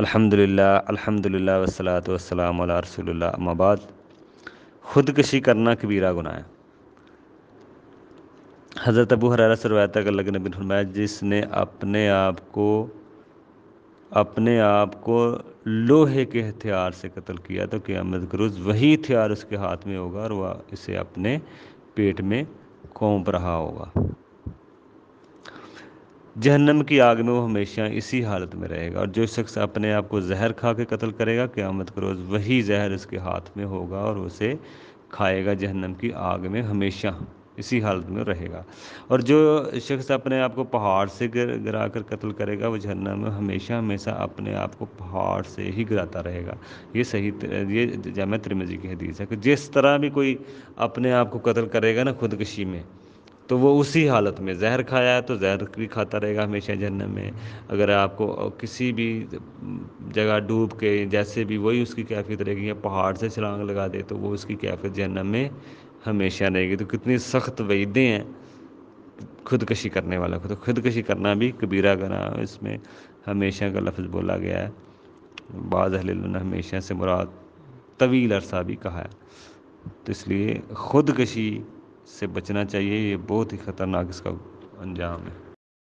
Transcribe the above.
अल्हम्दुलिल्लाह अल्हम्दुलिल्लाह वसलात वसलाम रसूल अम्माबाद खुदकशी करना कबीरा गुनाह है हज़रत अबू हर सरवायत का लगन बिन फरमाया जिसने अपने आप को अपने आप को लोहे के हथियार से कत्ल किया तो क़्यामत क्रूज वही हथियार उसके हाथ में होगा और वह इसे अपने पेट में कोंप रहा होगा जहन्नम की आग में वो हमेशा इसी हालत में रहेगा और जो शख्स अपने आप को जहर खा के कत्ल करेगा क़्यामत के रोज़ वही जहर उसके हाथ में होगा और उसे खाएगा जहन्नम की आग में हमेशा इसी हालत में रहेगा और जो शख्स अपने आप को पहाड़ से गिर गिरा कर कत्ल करेगा वो जहन्नम में हमेशा हमेशा अपने आप को पहाड़ से ही गिराता रहेगा ये सही ये जाम त्रिमजी की हदीस है कि जिस तरह भी कोई अपने आप को कत्ल करेगा ना खुदकशी में तो वो उसी हालत में जहर खाया है तो जहर भी खाता रहेगा हमेशा जहन्नम में अगर आपको किसी भी जगह डूब के जैसे भी वही उसकी कैफियत रहेगी या पहाड़ से छलांग लगा दे तो वो उसकी कैफियत जहन्नम में हमेशा रहेगी तो कितनी सख्त वैदे हैं खुदकशी करने वाला को तो खुदकशी करना भी कबीरा गना इसमें हमेशा का लफ्ज़ बोला गया है बाज़ अहल ने हमेशा से मुराद तवील अरसा भी कहा है तो इसलिए खुदकशी से बचना चाहिए ये बहुत ही ख़तरनाक इसका अंजाम है